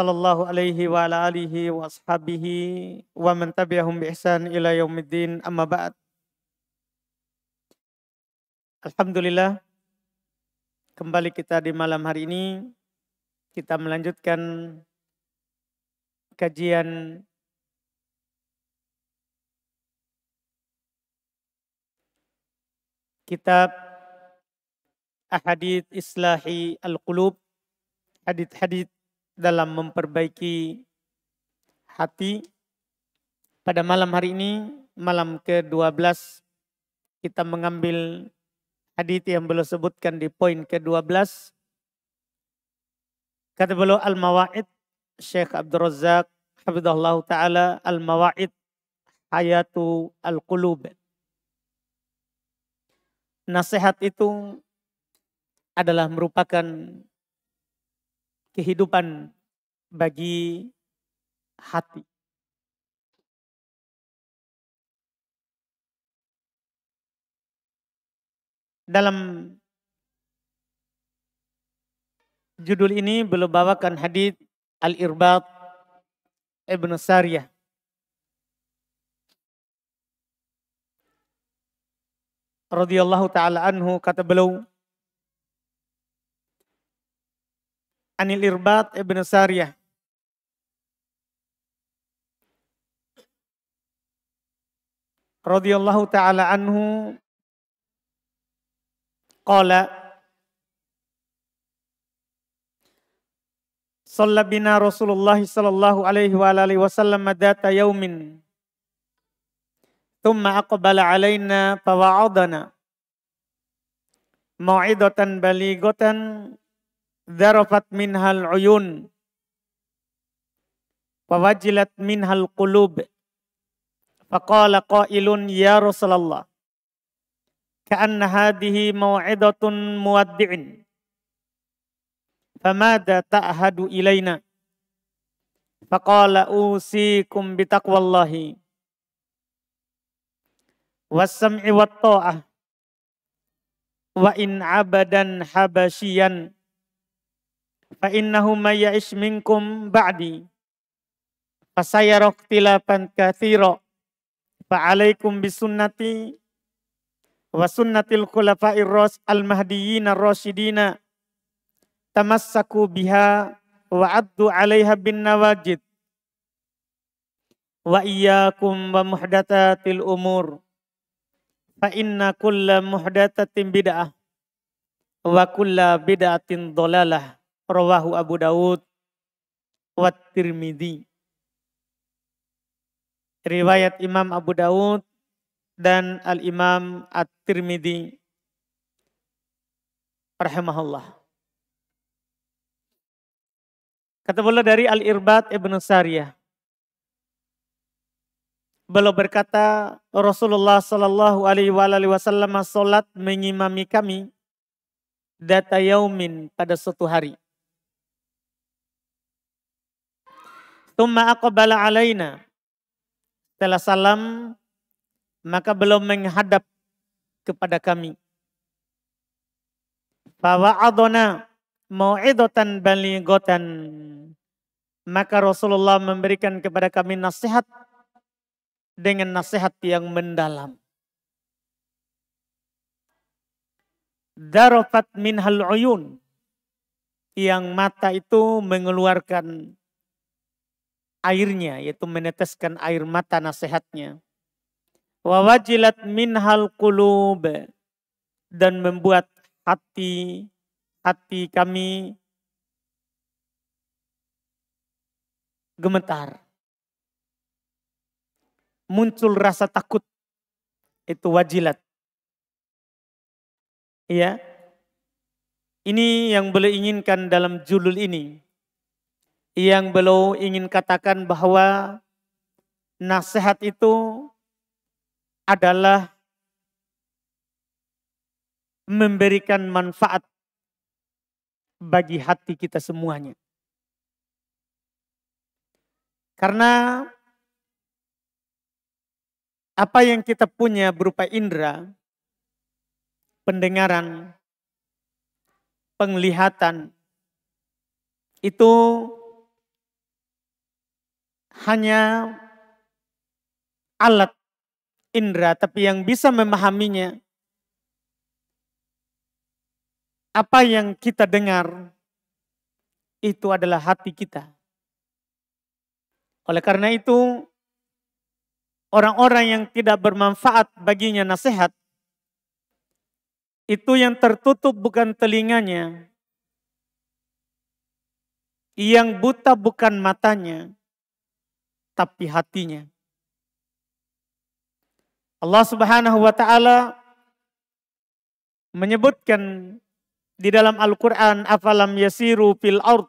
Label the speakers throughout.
Speaker 1: sallallahu alaihi wa ala alihi wa ashabihi wa man tabi'ahum bi ihsan ila yaumiddin amma ba'd. Alhamdulillah kembali kita di malam hari ini kita melanjutkan kajian kitab Ahadith Islahi Al-Qulub hadith-hadith dalam memperbaiki hati. Pada malam hari ini, malam ke-12, kita mengambil hadis yang beliau sebutkan di poin ke-12. Kata beliau Al-Mawa'id, Syekh Abdul Razak, Habibullah Ta'ala, Al-Mawa'id, Hayatu Al-Qulub. Nasihat itu adalah merupakan kehidupan bagi hati. Dalam judul ini belum bawakan hadis Al-Irbat Ibnu Sariyah. radhiyallahu taala anhu kata beliau Anil Irbat Ibn Sariyah. radhiyallahu taala anhu qala Shalla bina Rasulullah sallallahu alaihi wa alihi wasallam data yaumin thumma aqbala alaina fawa'adana mau'idatan balighatan Darafat minhal uyun. Wawajilat minhal qulub. Faqala qailun ya Rasulullah. Ka'anna hadihi maw'idatun muwaddi'in. Famada ta'hadu ilaina. Faqala usikum bitaqwallahi. Wassam'i wat ta'ah. Wa in abadan habasyian fa innahu may minkum ba'di fasayara ikhtilafan katsira fa alaikum sunnati wa sunnatil khulafa'ir ras al mahdiyyin ar rasyidin tamassaku biha wa addu 'alaiha bin nawajid wa iyyakum wa muhdatsatil umur fa inna kulla muhdatsatin bid'ah wa kulla bid'atin dhalalah Rawahu Abu Dawud wa Tirmidzi. Riwayat Imam Abu Dawud dan Al-Imam At-Tirmidzi rahimahullah. Kata beliau dari Al-Irbad Ibn Sariyah. Beliau berkata, Rasulullah Shallallahu Alaihi Wasallam salat mengimami kami data yaumin pada suatu hari. Tumma aqbala alaina. Setelah salam, maka belum menghadap kepada kami. bahwa Adona Fawa'adona bali baligotan. Maka Rasulullah memberikan kepada kami nasihat dengan nasihat yang mendalam. Darofat minhal uyun. Yang mata itu mengeluarkan airnya yaitu meneteskan air mata nasihatnya. Wawajilat minhal kulub dan membuat hati hati kami gemetar. Muncul rasa takut. Itu wajilat. Iya. Ini yang boleh inginkan dalam julul ini yang beliau ingin katakan bahwa nasihat itu adalah memberikan manfaat bagi hati kita semuanya. Karena apa yang kita punya berupa indera, pendengaran, penglihatan, itu hanya alat indera, tapi yang bisa memahaminya apa yang kita dengar itu adalah hati kita. Oleh karena itu, orang-orang yang tidak bermanfaat baginya nasihat, itu yang tertutup bukan telinganya, yang buta bukan matanya, tapi hatinya. Allah Subhanahu wa taala menyebutkan di dalam Al-Qur'an afalam yasiru fil ard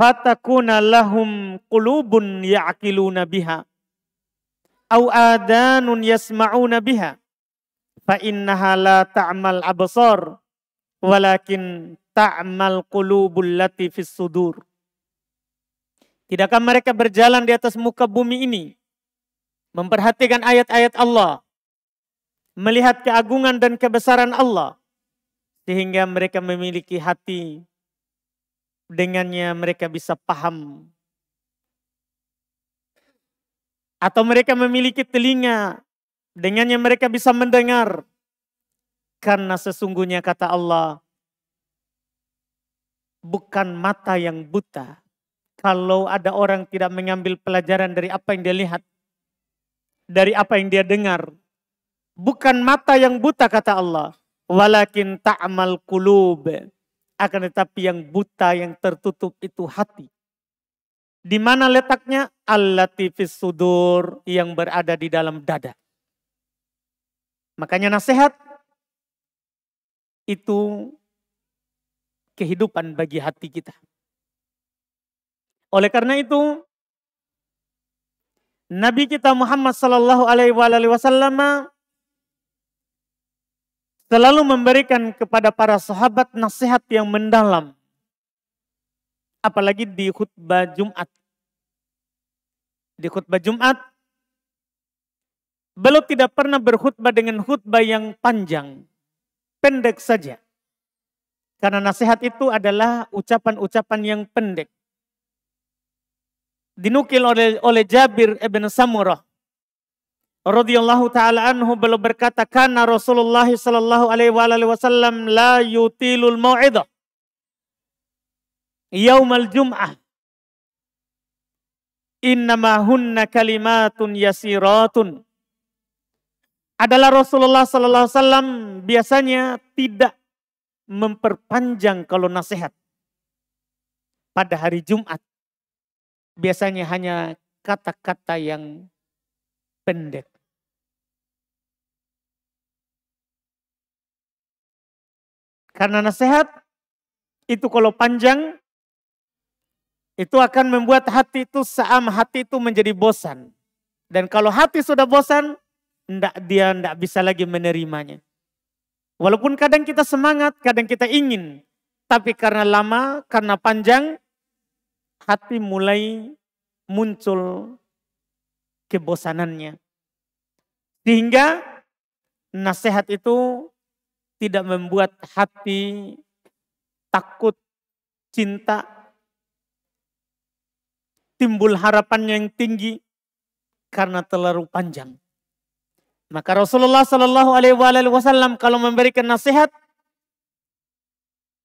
Speaker 1: fatakuna lahum qulubun ya'qiluna biha au adanun yasma'una biha fa innaha la ta'mal absar walakin ta'mal qulubul lati fis sudur Tidakkah mereka berjalan di atas muka bumi ini? Memperhatikan ayat-ayat Allah. Melihat keagungan dan kebesaran Allah. Sehingga mereka memiliki hati. Dengannya mereka bisa paham. Atau mereka memiliki telinga. Dengannya mereka bisa mendengar. Karena sesungguhnya kata Allah. Bukan mata yang buta kalau ada orang tidak mengambil pelajaran dari apa yang dia lihat, dari apa yang dia dengar, bukan mata yang buta kata Allah, walakin ta'mal kulub. Akan tetapi yang buta, yang tertutup itu hati. Di mana letaknya? Al-latifis sudur yang berada di dalam dada. Makanya nasihat itu kehidupan bagi hati kita. Oleh karena itu, Nabi kita Muhammad Sallallahu Alaihi Wasallam selalu memberikan kepada para sahabat nasihat yang mendalam. Apalagi di khutbah Jumat. Di khutbah Jumat, beliau tidak pernah berkhutbah dengan khutbah yang panjang, pendek saja. Karena nasihat itu adalah ucapan-ucapan yang pendek dinukil oleh oleh Jabir ibn Samurah radhiyallahu taala anhu beliau berkata karena Rasulullah sallallahu alaihi wasallam la yutilul mau'idah yaumal jum'ah innama hunna kalimatun yasiratun adalah Rasulullah sallallahu alaihi wasallam biasanya tidak memperpanjang kalau nasihat pada hari Jumat biasanya hanya kata-kata yang pendek. Karena nasihat itu kalau panjang itu akan membuat hati itu saam hati itu menjadi bosan. Dan kalau hati sudah bosan, ndak dia ndak bisa lagi menerimanya. Walaupun kadang kita semangat, kadang kita ingin, tapi karena lama, karena panjang, hati mulai muncul kebosanannya. Sehingga nasihat itu tidak membuat hati takut, cinta, timbul harapan yang tinggi karena terlalu panjang. Maka Rasulullah Shallallahu Alaihi Wasallam kalau memberikan nasihat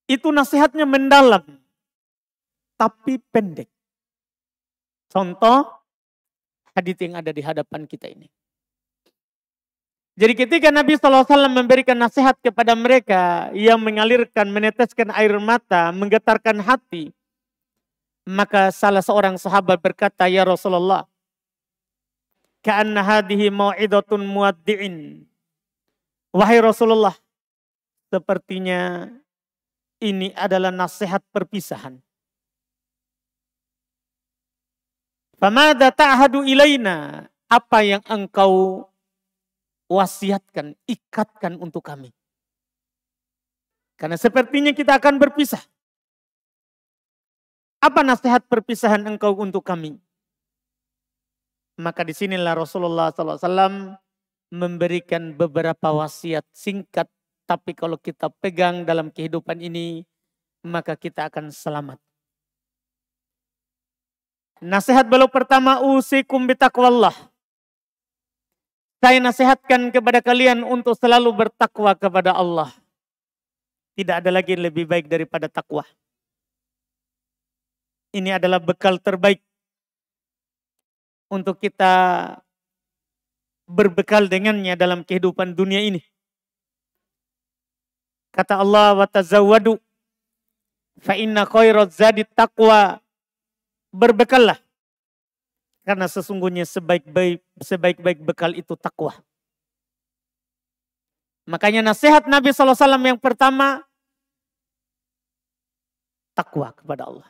Speaker 1: itu nasihatnya mendalam, tapi pendek. Contoh hadis yang ada di hadapan kita ini. Jadi ketika Nabi SAW memberikan nasihat kepada mereka yang mengalirkan, meneteskan air mata, menggetarkan hati, maka salah seorang sahabat berkata, Ya Rasulullah, muaddi'in. Wahai Rasulullah, sepertinya ini adalah nasihat perpisahan. Famada ta'hadu ilaina. Apa yang engkau wasiatkan, ikatkan untuk kami. Karena sepertinya kita akan berpisah. Apa nasihat perpisahan engkau untuk kami? Maka disinilah Rasulullah SAW memberikan beberapa wasiat singkat. Tapi kalau kita pegang dalam kehidupan ini, maka kita akan selamat. Nasihat beliau pertama usikum bitakwallah. Saya nasihatkan kepada kalian untuk selalu bertakwa kepada Allah. Tidak ada lagi yang lebih baik daripada takwa. Ini adalah bekal terbaik untuk kita berbekal dengannya dalam kehidupan dunia ini. Kata Allah wa tazawwadu fa inna khairaz zadi taqwa berbekallah. Karena sesungguhnya sebaik-baik sebaik-baik bekal itu takwa. Makanya nasihat Nabi SAW yang pertama, takwa kepada Allah.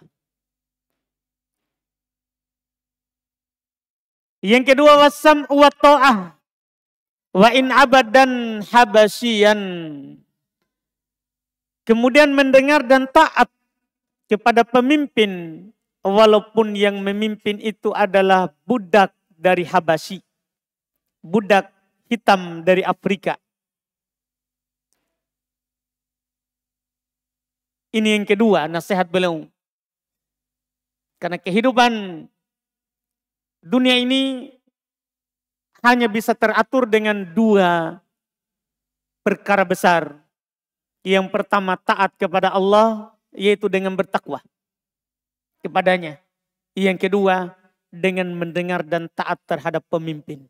Speaker 1: Yang kedua, wasam wa ta'ah. Wa in abadan habasyian. Kemudian mendengar dan taat kepada pemimpin walaupun yang memimpin itu adalah budak dari Habasyi, budak hitam dari Afrika. Ini yang kedua, nasihat beliau. Karena kehidupan dunia ini hanya bisa teratur dengan dua perkara besar. Yang pertama taat kepada Allah, yaitu dengan bertakwa kepadanya. Yang kedua, dengan mendengar dan taat terhadap pemimpin.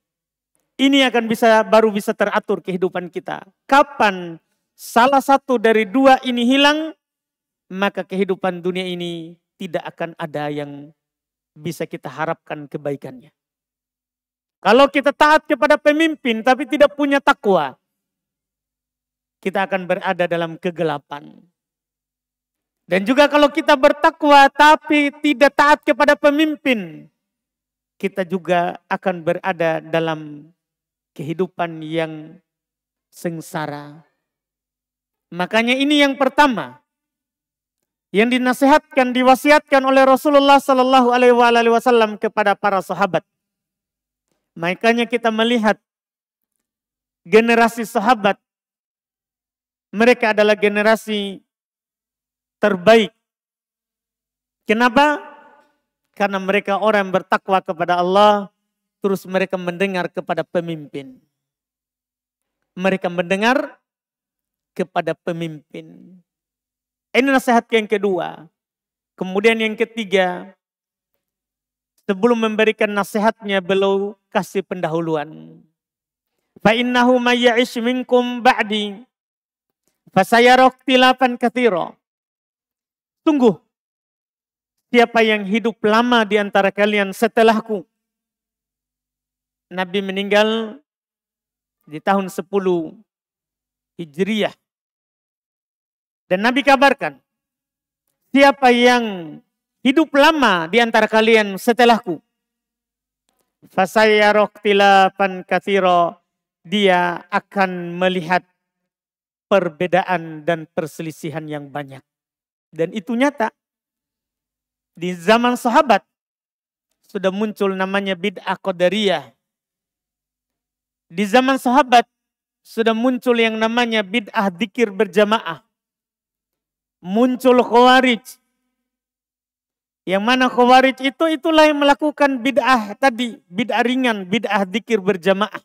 Speaker 1: Ini akan bisa baru bisa teratur kehidupan kita. Kapan salah satu dari dua ini hilang, maka kehidupan dunia ini tidak akan ada yang bisa kita harapkan kebaikannya. Kalau kita taat kepada pemimpin tapi tidak punya takwa, kita akan berada dalam kegelapan. Dan juga kalau kita bertakwa tapi tidak taat kepada pemimpin, kita juga akan berada dalam kehidupan yang sengsara. Makanya ini yang pertama yang dinasehatkan, diwasiatkan oleh Rasulullah Shallallahu Alaihi Wasallam kepada para sahabat. Makanya kita melihat generasi sahabat, mereka adalah generasi terbaik. Kenapa? Karena mereka orang yang bertakwa kepada Allah, terus mereka mendengar kepada pemimpin. Mereka mendengar kepada pemimpin. Ini nasihat yang kedua. Kemudian yang ketiga, sebelum memberikan nasihatnya beliau kasih pendahuluan. Fa innahu minkum ba'di ikhtilafan katsira. Tunggu, siapa yang hidup lama di antara kalian setelahku? Nabi meninggal di tahun 10 Hijriah. Dan Nabi kabarkan, siapa yang hidup lama di antara kalian setelahku? Fasaya roktilapan kathiro, dia akan melihat perbedaan dan perselisihan yang banyak. Dan itu nyata. Di zaman sahabat sudah muncul namanya bid'ah qadariyah. Di zaman sahabat sudah muncul yang namanya bid'ah dikir berjamaah. Muncul khawarij. Yang mana khawarij itu itulah yang melakukan bid'ah tadi. Bid'ah ringan, bid'ah dikir berjamaah.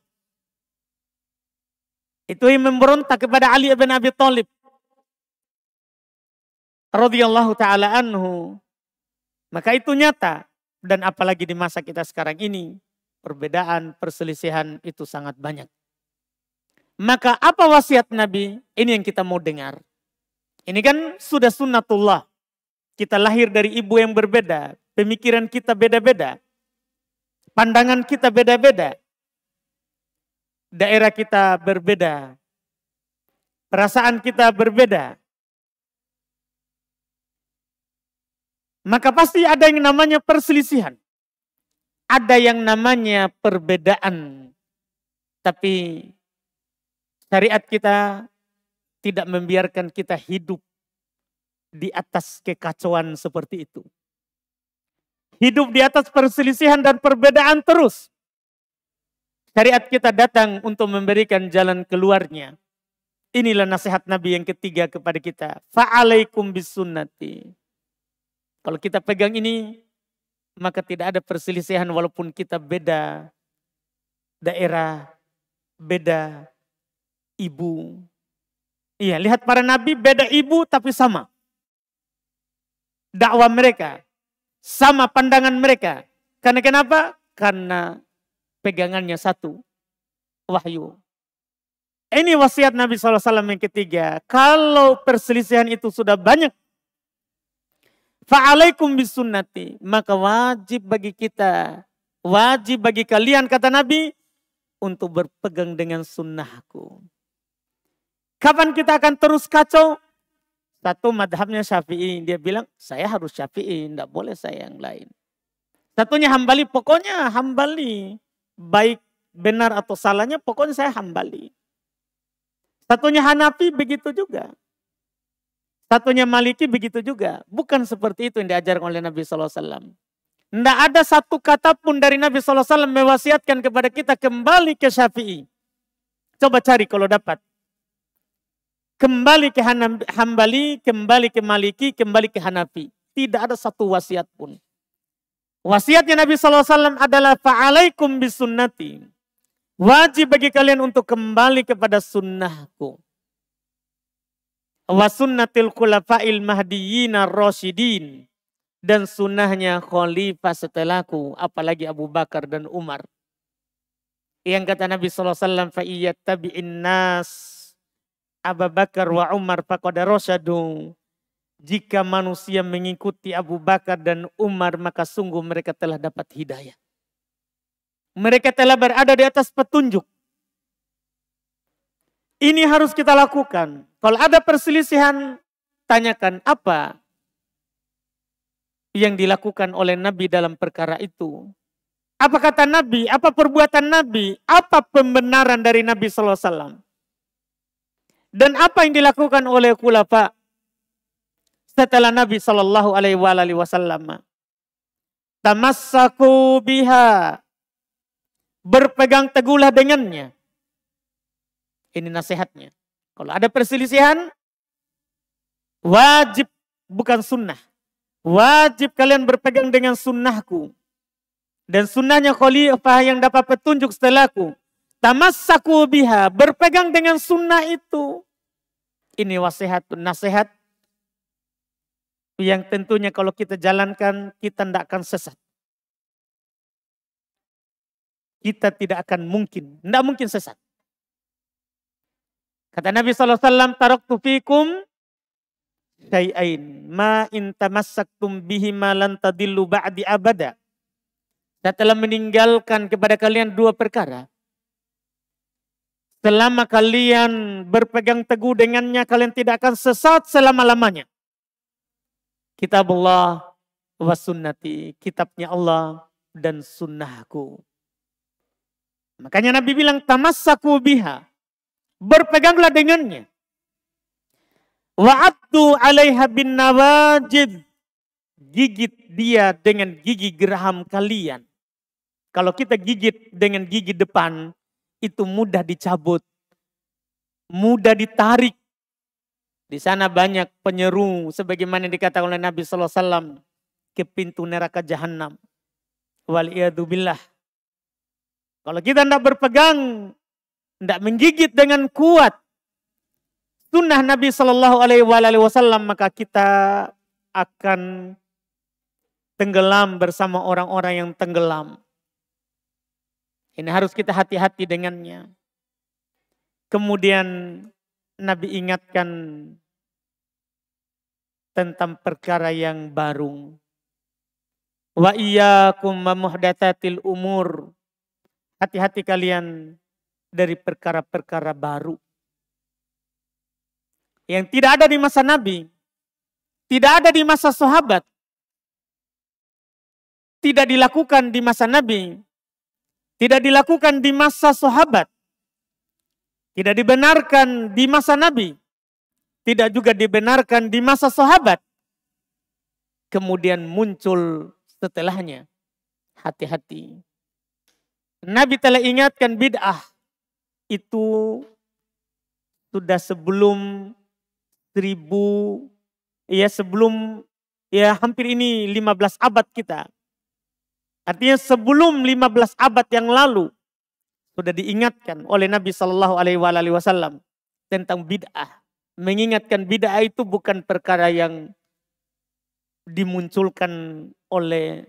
Speaker 1: Itu yang memberontak kepada Ali bin Abi Thalib radhiyallahu taala anhu. Maka itu nyata dan apalagi di masa kita sekarang ini perbedaan perselisihan itu sangat banyak. Maka apa wasiat Nabi? Ini yang kita mau dengar. Ini kan sudah sunnatullah. Kita lahir dari ibu yang berbeda. Pemikiran kita beda-beda. Pandangan kita beda-beda. Daerah kita berbeda. Perasaan kita berbeda. maka pasti ada yang namanya perselisihan. Ada yang namanya perbedaan. Tapi syariat kita tidak membiarkan kita hidup di atas kekacauan seperti itu. Hidup di atas perselisihan dan perbedaan terus. Syariat kita datang untuk memberikan jalan keluarnya. Inilah nasihat Nabi yang ketiga kepada kita. Fa'alaikum bisunnati kalau kita pegang ini, maka tidak ada perselisihan walaupun kita beda daerah, beda ibu. Iya, lihat para nabi beda ibu tapi sama. Dakwah mereka sama pandangan mereka. Karena kenapa? Karena pegangannya satu, wahyu. Ini wasiat Nabi SAW yang ketiga. Kalau perselisihan itu sudah banyak Fa'alaikum bisunnati. Maka wajib bagi kita. Wajib bagi kalian kata Nabi. Untuk berpegang dengan sunnahku. Kapan kita akan terus kacau? Satu madhabnya syafi'i. Dia bilang saya harus syafi'i. Tidak boleh saya yang lain. Satunya hambali. Pokoknya hambali. Baik benar atau salahnya pokoknya saya hambali. Satunya Hanafi begitu juga. Satunya Maliki begitu juga. Bukan seperti itu yang diajar oleh Nabi SAW. Alaihi Tidak ada satu kata pun dari Nabi SAW mewasiatkan kepada kita kembali ke Syafi'i. Coba cari kalau dapat. Kembali ke Hambali, kembali ke Maliki, kembali ke Hanafi. Tidak ada satu wasiat pun. Wasiatnya Nabi SAW adalah fa'alaikum bisunnati. Wajib bagi kalian untuk kembali kepada sunnahku wa sunnatil khulafa'il mahdiyina rasyidin dan sunnahnya khalifah setelahku apalagi Abu Bakar dan Umar yang kata Nabi sallallahu alaihi wasallam fa nas Abu Bakar wa Umar faqad rasyadu jika manusia mengikuti Abu Bakar dan Umar maka sungguh mereka telah dapat hidayah mereka telah berada di atas petunjuk ini harus kita lakukan. Kalau ada perselisihan, tanyakan apa yang dilakukan oleh Nabi dalam perkara itu. Apa kata Nabi? Apa perbuatan Nabi? Apa pembenaran dari Nabi SAW? Dan apa yang dilakukan oleh kulafa setelah Nabi Shallallahu Alaihi Wasallam? Tamasaku biha berpegang teguhlah dengannya. Ini nasihatnya. Kalau ada perselisihan, wajib bukan sunnah. Wajib kalian berpegang dengan sunnahku. Dan sunnahnya khalifah yang dapat petunjuk setelahku. Tamassaku biha, berpegang dengan sunnah itu. Ini wasihat, nasihat yang tentunya kalau kita jalankan, kita tidak akan sesat. Kita tidak akan mungkin, tidak mungkin sesat. Kata Nabi SAW, Tarok tufikum syai'ain ma intamassaktum bihi ma tadillu ba'di abada. Saya telah meninggalkan kepada kalian dua perkara. Selama kalian berpegang teguh dengannya, kalian tidak akan sesat selama-lamanya. Kitab Allah wa sunnati, kitabnya Allah dan sunnahku. Makanya Nabi bilang tamassaku biha. Berpeganglah dengannya. Wa'attu alaiha bin nawajid. Gigit dia dengan gigi geraham kalian. Kalau kita gigit dengan gigi depan, itu mudah dicabut. Mudah ditarik. Di sana banyak penyeru sebagaimana dikatakan oleh Nabi SAW, ke pintu neraka jahanam. Wal billah. Kalau kita tidak berpegang tidak menggigit dengan kuat sunnah Nabi Shallallahu Alaihi Wasallam maka kita akan tenggelam bersama orang-orang yang tenggelam. Ini harus kita hati-hati dengannya. Kemudian Nabi ingatkan tentang perkara yang baru. Wa iyyakum umur. Hati-hati kalian dari perkara-perkara baru. Yang tidak ada di masa Nabi, tidak ada di masa sahabat, tidak dilakukan di masa Nabi, tidak dilakukan di masa sahabat, tidak dibenarkan di masa Nabi, tidak juga dibenarkan di masa sahabat. Kemudian muncul setelahnya. Hati-hati. Nabi telah ingatkan bid'ah itu sudah sebelum seribu ya sebelum ya hampir ini 15 abad kita. Artinya sebelum 15 abad yang lalu sudah diingatkan oleh Nabi Shallallahu Alaihi Wasallam tentang bid'ah. Mengingatkan bid'ah itu bukan perkara yang dimunculkan oleh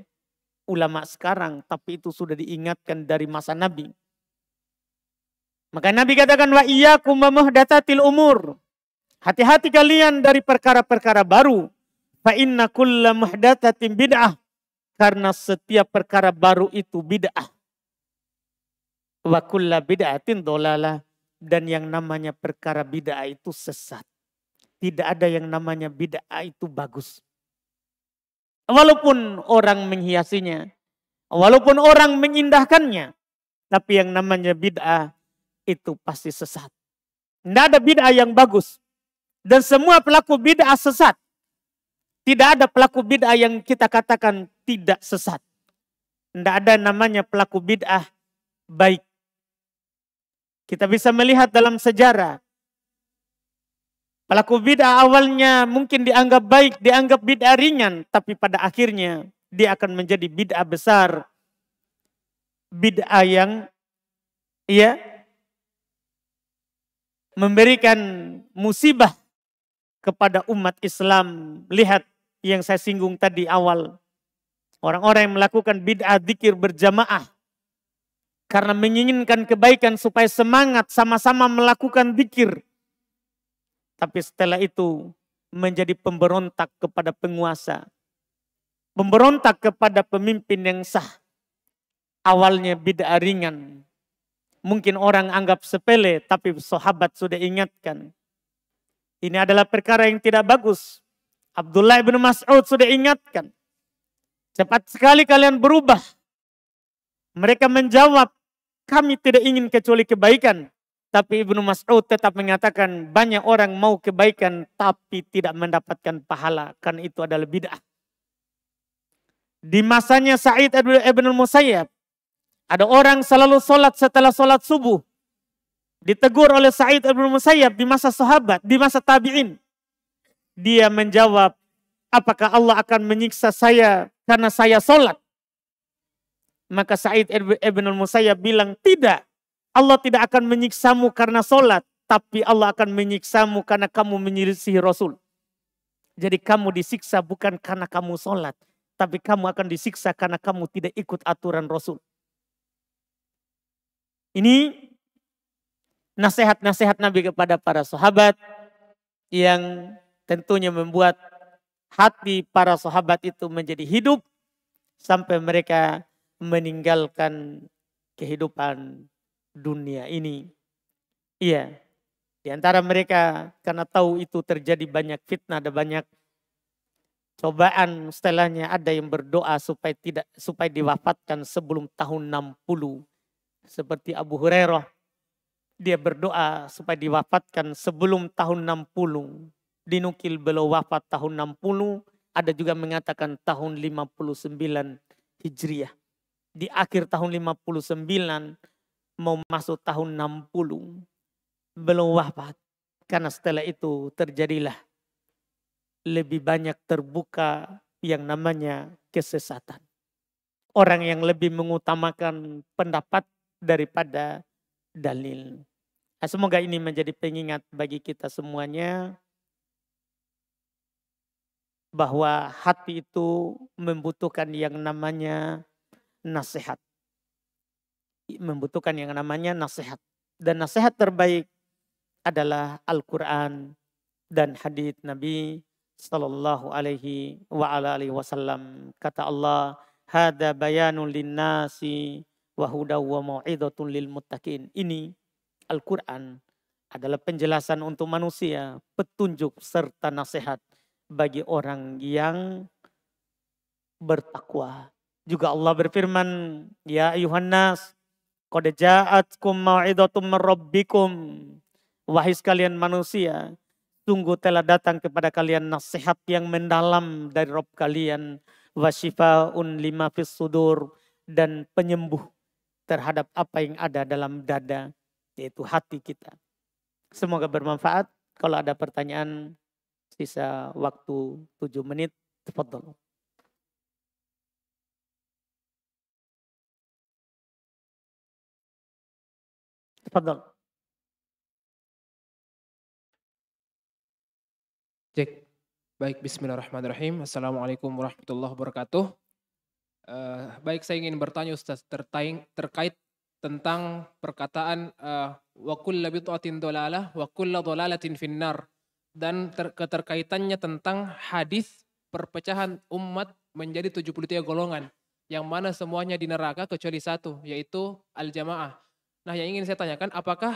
Speaker 1: ulama sekarang, tapi itu sudah diingatkan dari masa Nabi maka Nabi katakan wa kumamah datatil umur. Hati-hati kalian dari perkara-perkara baru. Fa inna kulla muhdatatin bid'ah. Karena setiap perkara baru itu bid'ah. Wa kulla bid'atin dolalah. Dan yang namanya perkara bid'ah itu sesat. Tidak ada yang namanya bid'ah itu bagus. Walaupun orang menghiasinya. Walaupun orang mengindahkannya. Tapi yang namanya bid'ah itu pasti sesat. Tidak ada bid'ah yang bagus. Dan semua pelaku bid'ah sesat. Tidak ada pelaku bid'ah yang kita katakan tidak sesat. Tidak ada namanya pelaku bid'ah baik. Kita bisa melihat dalam sejarah. Pelaku bid'ah awalnya mungkin dianggap baik, dianggap bid'ah ringan. Tapi pada akhirnya dia akan menjadi bid'ah besar. Bid'ah yang ya memberikan musibah kepada umat Islam. Lihat yang saya singgung tadi awal. Orang-orang yang melakukan bid'ah dikir berjamaah. Karena menginginkan kebaikan supaya semangat sama-sama melakukan dikir. Tapi setelah itu menjadi pemberontak kepada penguasa. Pemberontak kepada pemimpin yang sah. Awalnya bid'ah ringan mungkin orang anggap sepele, tapi sahabat sudah ingatkan. Ini adalah perkara yang tidak bagus. Abdullah bin Mas'ud sudah ingatkan. Cepat sekali kalian berubah. Mereka menjawab, kami tidak ingin kecuali kebaikan. Tapi Ibnu Mas'ud tetap mengatakan banyak orang mau kebaikan tapi tidak mendapatkan pahala. Karena itu adalah bid'ah. Di masanya Sa'id Ibn Musayyab ada orang selalu sholat setelah sholat subuh. Ditegur oleh Sa'id ibn Musayyab di masa sahabat, di masa tabi'in. Dia menjawab, apakah Allah akan menyiksa saya karena saya sholat? Maka Sa'id ibn Musayyab bilang, tidak. Allah tidak akan menyiksamu karena sholat. Tapi Allah akan menyiksamu karena kamu menyirisi Rasul. Jadi kamu disiksa bukan karena kamu sholat. Tapi kamu akan disiksa karena kamu tidak ikut aturan Rasul. Ini nasihat-nasihat Nabi kepada para sahabat yang tentunya membuat hati para sahabat itu menjadi hidup sampai mereka meninggalkan kehidupan dunia ini. Iya, di antara mereka karena tahu itu terjadi banyak fitnah, ada banyak cobaan setelahnya ada yang berdoa supaya tidak supaya diwafatkan sebelum tahun 60 seperti Abu Hurairah. Dia berdoa supaya diwafatkan sebelum tahun 60. Dinukil beliau wafat tahun 60. Ada juga mengatakan tahun 59 Hijriah. Di akhir tahun 59 mau masuk tahun 60. Belum wafat. Karena setelah itu terjadilah lebih banyak terbuka yang namanya kesesatan orang yang lebih mengutamakan pendapat daripada dalil. Nah, semoga ini menjadi pengingat bagi kita semuanya bahwa hati itu membutuhkan yang namanya nasihat. Membutuhkan yang namanya nasihat. Dan nasihat terbaik adalah Al-Quran dan hadith Nabi Sallallahu alaihi wa ala alihi wasallam. Kata Allah, Hada bayanun linnasi Wahudaw lil muttaqin. Ini Al-Quran adalah penjelasan untuk manusia, petunjuk serta nasihat bagi orang yang bertakwa. Juga Allah berfirman, Ya ayuhan kode ja'atkum mau'idatum rabbikum. Wahai sekalian manusia, tunggu telah datang kepada kalian nasihat yang mendalam dari Rob kalian. Wasyifaun lima fis sudur dan penyembuh terhadap apa yang ada dalam dada, yaitu hati kita. Semoga bermanfaat. Kalau ada pertanyaan, sisa waktu 7 menit. Tafadhol. Tafadhol. Cek. Baik, bismillahirrahmanirrahim. Assalamualaikum warahmatullahi wabarakatuh. Uh, baik saya ingin bertanya Ustaz tertaing, terkait tentang perkataan uh, wa kullu bid'atin wakul wa kullu dolalatin finnar dan ter keterkaitannya tentang hadis perpecahan umat menjadi 73 golongan yang mana semuanya di neraka kecuali satu yaitu al-jamaah. Nah, yang ingin saya tanyakan apakah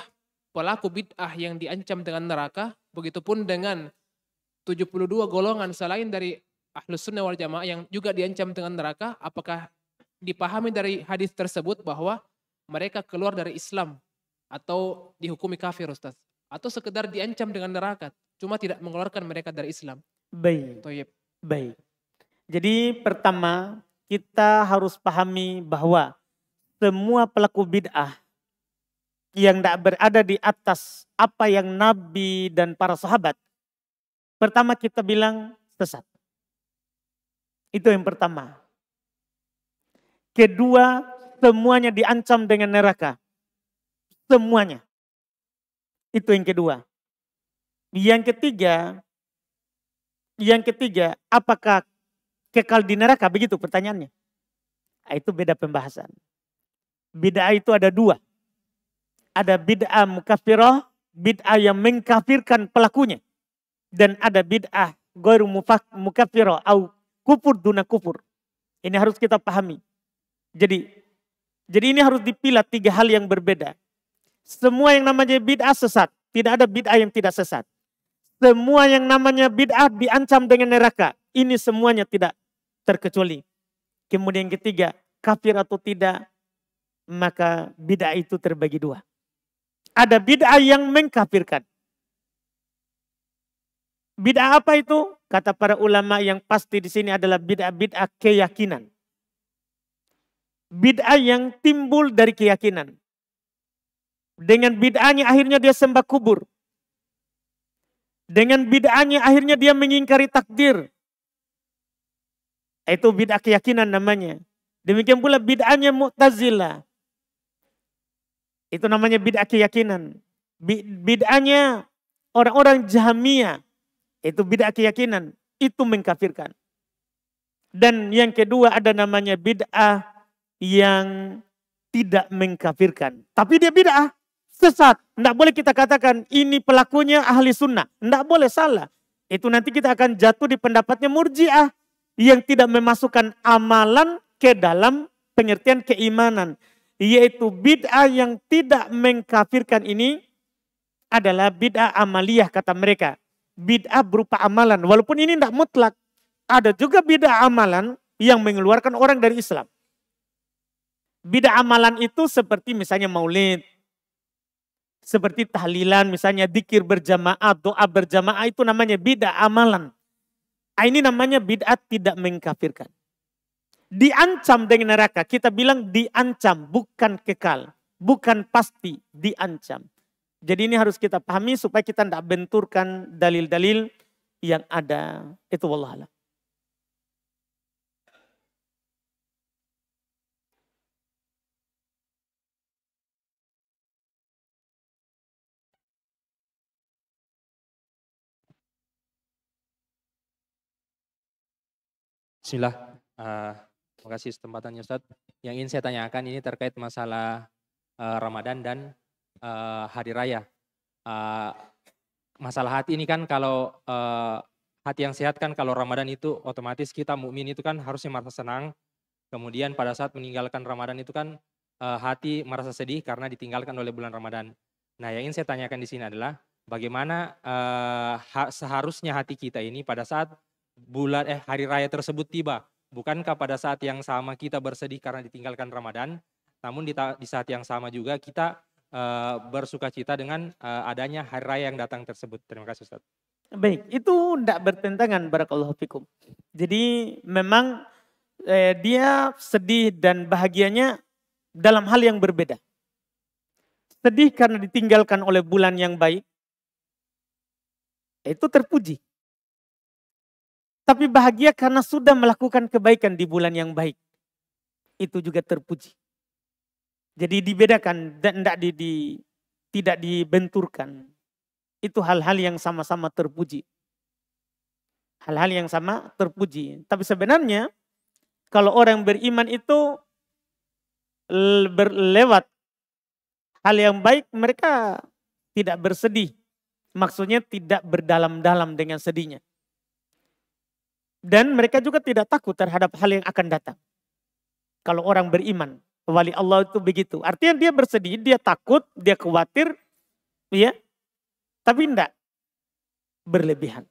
Speaker 1: pelaku bid'ah yang diancam dengan neraka begitupun dengan 72 golongan selain dari ahlus sunnah wal jamaah yang juga diancam dengan neraka, apakah dipahami dari hadis tersebut bahwa mereka keluar dari Islam atau dihukumi kafir Ustaz? Atau sekedar diancam dengan neraka, cuma tidak mengeluarkan mereka dari Islam? Baik. Toyib. Baik. Jadi pertama kita harus pahami bahwa semua pelaku bid'ah yang tidak berada di atas apa yang Nabi dan para sahabat. Pertama kita bilang sesat. Itu yang pertama. Kedua, semuanya diancam dengan neraka. Semuanya. Itu yang kedua. Yang ketiga, yang ketiga, apakah kekal di neraka? Begitu pertanyaannya. Ah, itu beda pembahasan. Bid'ah itu ada dua. Ada bid'ah mukafiroh, bid'ah yang mengkafirkan pelakunya. Dan ada bid'ah goyru mukafiroh, au Kufur, duna kufur. Ini harus kita pahami. Jadi jadi ini harus dipilah tiga hal yang berbeda. Semua yang namanya bid'ah sesat. Tidak ada bid'ah yang tidak sesat. Semua yang namanya bid'ah diancam dengan neraka. Ini semuanya tidak terkecuali. Kemudian ketiga, kafir atau tidak, maka bid'ah itu terbagi dua. Ada bid'ah yang mengkafirkan. Bid'ah apa itu? Kata para ulama yang pasti di sini adalah bid'ah-bid'ah keyakinan. Bid'ah yang timbul dari keyakinan. Dengan bid'ahnya akhirnya dia sembah kubur. Dengan bid'ahnya akhirnya dia mengingkari takdir. Itu bid'ah keyakinan namanya. Demikian pula bid'ahnya mutazila. Itu namanya bid'ah keyakinan. Bid'ahnya orang-orang Jahmiyah itu bid'ah keyakinan. Itu mengkafirkan. Dan yang kedua ada namanya bid'ah yang tidak mengkafirkan. Tapi dia bid'ah. Sesat. Tidak boleh kita katakan ini pelakunya ahli sunnah. Tidak boleh salah. Itu nanti kita akan jatuh di pendapatnya murjiah. Yang tidak memasukkan amalan ke dalam pengertian keimanan. Yaitu bid'ah yang tidak mengkafirkan ini adalah bid'ah amaliyah kata mereka bid'ah berupa amalan. Walaupun ini tidak mutlak. Ada juga bid'ah amalan yang mengeluarkan orang dari Islam. Bid'ah amalan itu seperti misalnya maulid. Seperti tahlilan misalnya dikir berjamaah, doa berjamaah itu namanya bid'ah amalan. Ah, ini namanya bid'ah tidak mengkafirkan. Diancam dengan neraka. Kita bilang diancam bukan kekal. Bukan pasti diancam. Jadi ini harus kita pahami supaya kita tidak benturkan dalil-dalil yang ada. Itu Allah Allah. Bismillah. Uh, terima kasih kesempatannya Ustaz. Yang ingin saya tanyakan ini terkait masalah uh, Ramadan dan uh, hari raya. Uh, masalah hati ini kan kalau uh, hati yang sehat kan kalau Ramadan itu otomatis kita mukmin itu kan harusnya merasa senang. Kemudian pada saat meninggalkan Ramadan itu kan uh, hati merasa sedih karena ditinggalkan oleh bulan Ramadan. Nah, yang ingin saya tanyakan di sini adalah bagaimana uh, ha seharusnya hati kita ini pada saat bulan eh hari raya tersebut tiba. Bukankah pada saat yang sama kita bersedih karena ditinggalkan Ramadan, namun di, di saat yang sama juga kita uh, bersuka cita dengan uh, adanya hari raya yang datang tersebut. Terima kasih Ustaz. Baik, itu tidak bertentangan barakallahu fikum. Jadi memang eh, dia sedih dan bahagianya dalam hal yang berbeda. Sedih karena ditinggalkan oleh bulan yang baik, itu terpuji. Tapi bahagia karena sudah melakukan kebaikan di bulan yang baik. Itu juga terpuji. Jadi dibedakan dan tidak di, di tidak dibenturkan. Itu hal-hal yang sama-sama terpuji. Hal-hal yang sama terpuji. Tapi sebenarnya kalau orang beriman itu berlewat hal yang baik mereka tidak bersedih. Maksudnya tidak berdalam-dalam dengan sedihnya. Dan mereka juga tidak takut terhadap hal yang akan datang. Kalau orang beriman. Wali Allah itu begitu. Artinya dia bersedih, dia takut, dia khawatir. ya. Tapi tidak Berlebihan.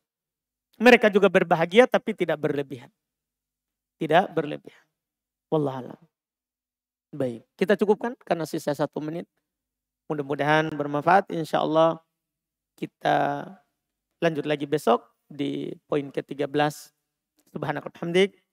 Speaker 1: Mereka juga berbahagia tapi tidak berlebihan. Tidak berlebihan. Wallahualam. Baik, kita cukupkan karena sisa satu menit. Mudah-mudahan bermanfaat. Insya Allah kita lanjut lagi besok di poin ke-13. hamdik.